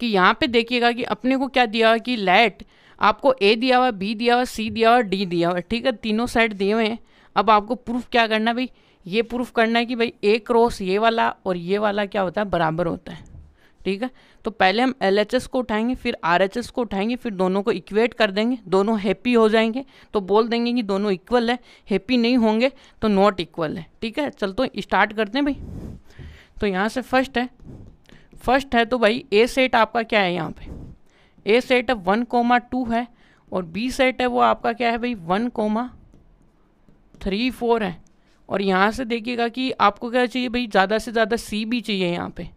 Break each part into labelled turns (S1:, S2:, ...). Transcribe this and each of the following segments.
S1: कि यहाँ पे देखिएगा कि अपने को क्या दिया हुआ कि लेट आपको ए दिया हुआ बी दिया हुआ सी दिया हुआ डी दिया हुआ ठीक है तीनों सेट दिए हुए हैं अब आपको प्रूफ क्या करना है भाई ये प्रूफ करना है कि भाई ए क्रॉस ये वाला और ये वाला क्या होता है बराबर होता है ठीक है तो पहले हम एल को उठाएंगे फिर आर को उठाएंगे फिर दोनों को इक्वेट कर देंगे दोनों हैप्पी हो जाएंगे तो बोल देंगे कि दोनों इक्वल है हैप्पी नहीं होंगे तो नॉट इक्वल है ठीक है चल तो स्टार्ट करते हैं भाई तो यहाँ से फर्स्ट है फर्स्ट है तो भाई ए सेट आपका क्या है यहाँ पे ए सेट है वन कोमा टू है और बी सेट है वो आपका क्या है भाई वन कोमा थ्री फोर है और यहाँ से देखिएगा कि आपको क्या चाहिए भाई ज़्यादा से ज़्यादा सी भी चाहिए यहाँ पे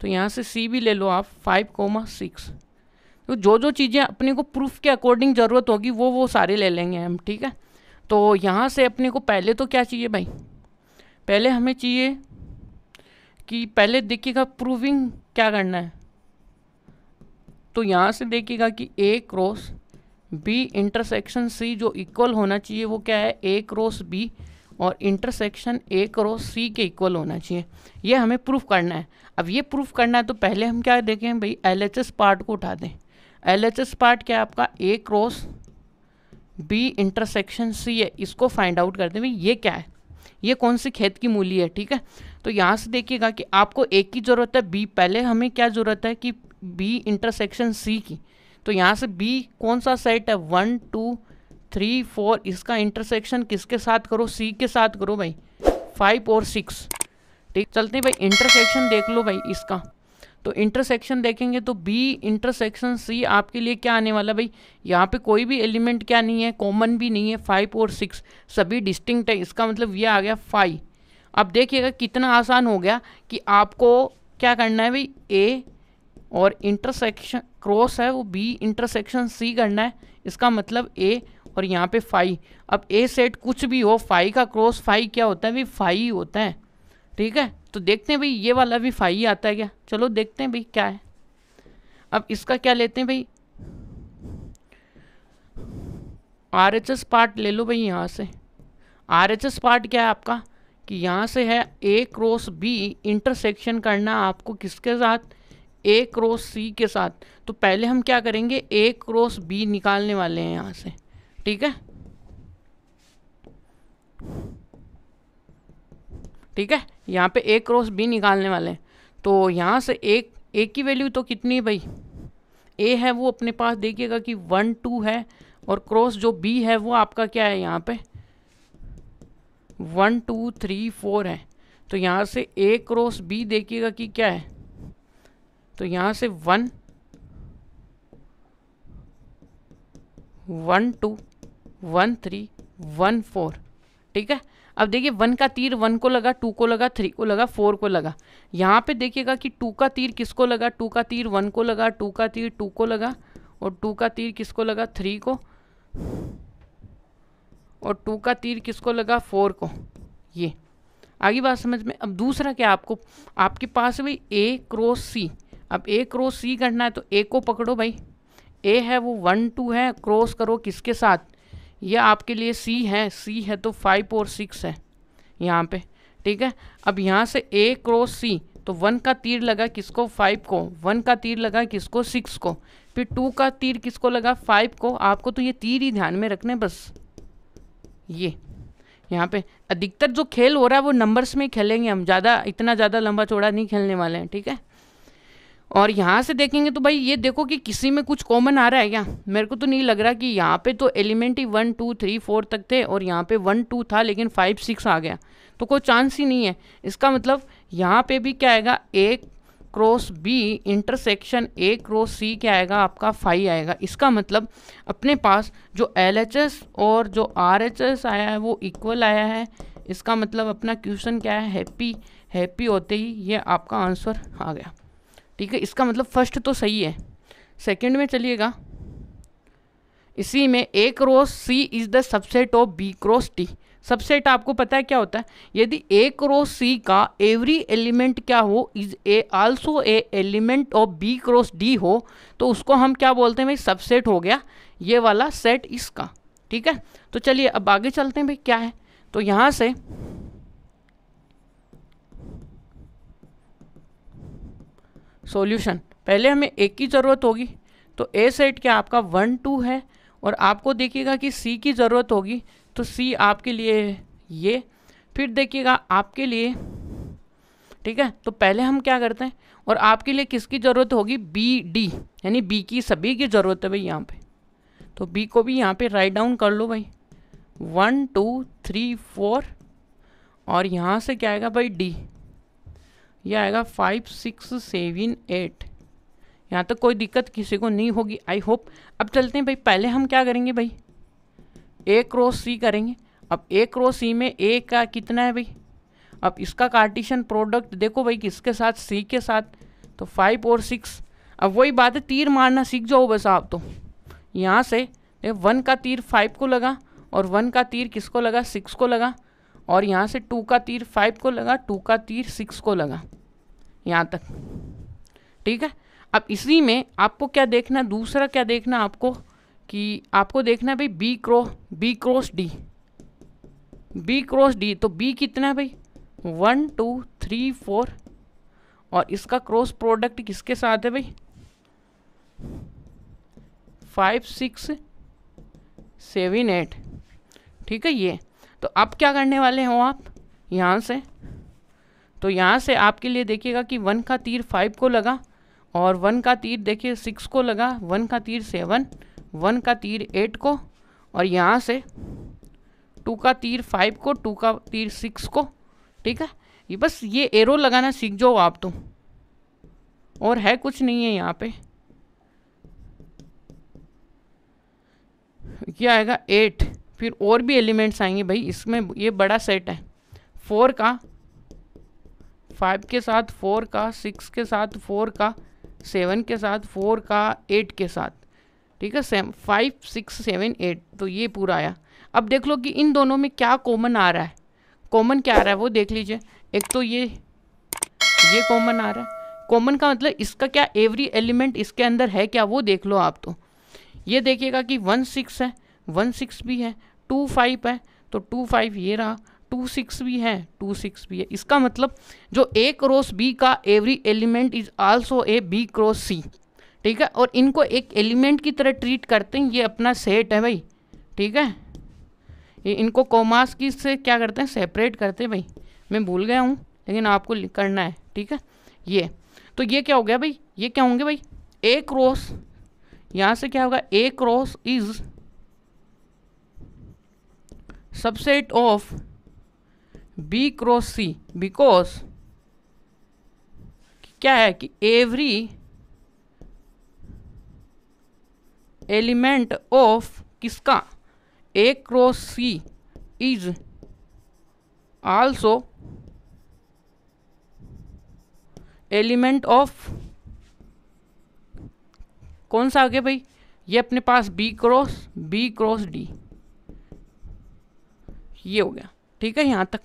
S1: तो यहाँ से सी भी ले लो आप फाइव कोमा सिक्स तो जो जो चीज़ें अपने को प्रूफ के अकॉर्डिंग ज़रूरत होगी वो वो सारे ले लेंगे हम ठीक है तो यहाँ से अपने को पहले तो क्या चाहिए भाई पहले हमें चाहिए कि पहले देखिएगा प्रूविंग क्या करना है तो यहाँ से देखिएगा कि A cross B intersection C जो इक्वल होना चाहिए वो क्या है ए क्रॉस बी और इंटरसेक्शन ए क्रॉस सी के इक्वल होना चाहिए ये हमें प्रूफ करना है अब ये प्रूफ करना है तो पहले हम क्या देखें भाई एल पार्ट को उठा दें एल पार्ट क्या है आपका A cross B intersection C है इसको फाइंड आउट करते हैं भाई ये क्या है ये कौन सी खेत की मूली है ठीक है तो यहाँ से देखिएगा कि आपको ए की ज़रूरत है बी पहले हमें क्या ज़रूरत है कि बी इंटरसेक्शन सी की तो यहाँ से बी कौन सा सेट है वन टू थ्री फोर इसका इंटरसेक्शन किसके साथ करो सी के साथ करो भाई फाइव और सिक्स ठीक चलते भाई इंटरसेक्शन देख लो भाई इसका तो इंटरसेक्शन देखेंगे तो बी इंटरसेक्शन सी आपके लिए क्या आने वाला भाई यहाँ पे कोई भी एलिमेंट क्या नहीं है कॉमन भी नहीं है फाइव और सिक्स सभी डिस्टिंक्ट है इसका मतलब ये आ गया फाइव अब देखिएगा कितना आसान हो गया कि आपको क्या करना है भाई ए और इंटरसेक्शन क्रॉस है वो बी इंटरसेक्शन सी करना है इसका मतलब ए और यहाँ पे फाई अब ए सेट कुछ भी हो फाई का क्रॉस फाइव क्या होता है भाई फाइ होता है ठीक है तो देखते हैं भाई ये वाला भी फाइ आता है क्या चलो देखते हैं भाई क्या है अब इसका क्या लेते हैं भाई आर एच एस पार्ट ले लो भाई यहाँ से आर एच एस पार्ट क्या है आपका कि यहाँ से है ए क्रॉस बी इंटरसेक्शन करना आपको किसके साथ ए क्रॉस सी के साथ तो पहले हम क्या करेंगे ए क्रॉस बी निकालने वाले हैं यहाँ से ठीक है ठीक है यहाँ पे ए क्रॉस बी निकालने वाले हैं तो यहाँ से एक ए की वैल्यू तो कितनी है भाई ए है वो अपने पास देखिएगा कि वन टू है और क्रॉस जो बी है वो आपका क्या है यहाँ पे वन टू थ्री फोर हैं तो यहाँ से ए क्रॉस बी देखिएगा कि क्या है तो यहाँ से one one two one three one four ठीक है अब देखिए वन का तीर वन को लगा टू को लगा थ्री को लगा फोर को लगा यहाँ पे देखिएगा कि टू का तीर किसको लगा टू का तीर वन को लगा टू का तीर टू को लगा और टू का तीर किसको लगा थ्री को और टू का तीर किसको लगा फोर को ये आगे बात समझ में अब दूसरा क्या आपको आपके पास भाई ए क्रॉस सी अब ए क्रॉस सी करना है तो ए को पकड़ो भाई ए है वो वन टू है क्रॉस करो किसके साथ यह आपके लिए सी है सी है तो फाइव और सिक्स है यहाँ पे ठीक है अब यहाँ से ए क्रॉस सी तो वन का तीर लगा किसको फाइव को वन का तीर लगा किसको सिक्स को फिर टू का तीर किसको लगा फाइव को आपको तो ये तीर ही ध्यान में रखने बस ये यहाँ पे अधिकतर जो खेल हो रहा है वो नंबर्स में खेलेंगे हम ज़्यादा इतना ज़्यादा लंबा चौड़ा नहीं खेलने वाले हैं ठीक है और यहाँ से देखेंगे तो भाई ये देखो कि किसी में कुछ कॉमन आ रहा है क्या मेरे को तो नहीं लग रहा कि यहाँ पे तो एलिमेंट ही वन टू थ्री फोर तक थे और यहाँ पे वन टू था लेकिन फाइव सिक्स आ गया तो कोई चांस ही नहीं है इसका मतलब यहाँ पे भी क्या आएगा एक cross B intersection A cross C क्या आएगा आपका फाइव आएगा इसका मतलब अपने पास जो एल और जो आर आया है वो इक्वल आया है इसका मतलब अपना क्वेश्चन क्या है हैप्पी हैप्पी होते ही ये आपका आंसर आ गया ठीक है इसका मतलब फर्स्ट तो सही है सेकंड में चलिएगा इसी में A cross C is the subset of B cross T subset आपको पता है क्या होता है यदि ए क्रॉस सी का एवरी एलिमेंट क्या हो is A also a element of B cross D हो तो उसको हम क्या बोलते हैं भाई सबसेट हो गया ये वाला सेट इसका ठीक है तो चलिए अब आगे चलते हैं भाई क्या है तो यहाँ से सॉल्यूशन पहले हमें एक की ज़रूरत होगी तो ए सेट क्या आपका वन टू है और आपको देखिएगा कि सी की ज़रूरत होगी तो सी आपके लिए ये फिर देखिएगा आपके लिए ठीक है तो पहले हम क्या करते हैं और आपके लिए किसकी ज़रूरत होगी बी डी यानी बी की सभी की ज़रूरत है भाई यहाँ पे तो बी को भी यहाँ पे राइट डाउन कर लो भाई वन टू थ्री फोर और यहाँ से क्या आएगा भाई डी ये आएगा फाइव सिक्स सेवन एट यहाँ तक तो कोई दिक्कत किसी को नहीं होगी आई होप अब चलते हैं भाई पहले हम क्या करेंगे भाई ए क्रॉस सी करेंगे अब ए क्रॉस सी में ए का कितना है भाई अब इसका कार्टिशन प्रोडक्ट देखो भाई किसके साथ सी के साथ तो फाइव और सिक्स अब वही बात है तीर मारना सीख जाओ बस आप तो यहाँ से वन का तीर फाइव को लगा और वन का तीर किसको लगा सिक्स को लगा और यहाँ से टू का तीर फाइव को लगा टू का तीर सिक्स को लगा यहाँ तक ठीक है अब इसी में आपको क्या देखना दूसरा क्या देखना आपको कि आपको देखना है भाई बी क्रो B cross D B cross D तो बी कितना है भाई वन टू थ्री फोर और इसका क्रॉस प्रोडक्ट किसके साथ है भाई फाइव सिक्स सेवन एट ठीक है ये तो अब क्या करने वाले हो आप यहाँ से तो यहाँ से आपके लिए देखिएगा कि वन का तीर फाइव को लगा और वन का तीर देखिए सिक्स को लगा वन का तीर सेवन वन का तीर एट को और यहाँ से टू का तीर फाइव को टू का तीर सिक्स को ठीक है ये बस ये एरो लगाना सीख जाओ आप तो और है कुछ नहीं है यहाँ पे क्या आएगा एट फिर और भी एलिमेंट्स आएंगे भाई इसमें ये बड़ा सेट है फोर का फाइव के साथ फोर का सिक्स के साथ फोर का सेवन के साथ फोर का एट के साथ ठीक है same five six seven eight तो ये पूरा आया अब देख लो कि इन दोनों में क्या कॉमन आ रहा है कॉमन क्या आ रहा है वो देख लीजिए एक तो ये ये कॉमन आ रहा है कॉमन का मतलब इसका क्या एवरी एलिमेंट इसके अंदर है क्या वो देख लो आप तो ये देखिएगा कि वन सिक्स है वन सिक्स भी है टू फाइव है तो टू फाइव ये रहा टू सिक्स भी है टू सिक्स भी है इसका मतलब जो ए क्रॉस बी का every element is also a B cross C ठीक है और इनको एक एलिमेंट की तरह ट्रीट करते हैं ये अपना सेट है भाई ठीक है ये इनको कॉमास की से क्या करते हैं सेपरेट करते हैं भाई मैं भूल गया हूँ लेकिन आपको करना है ठीक है ये तो ये क्या हो गया भाई ये क्या होंगे भाई ए क्रॉस यहाँ से क्या होगा A cross is subset of B cross C because क्या है कि एवरी एलिमेंट ऑफ किसका A cross C is also element of कौन सा आ गया भाई ये अपने पास B cross B cross D ये हो गया ठीक है यहाँ तक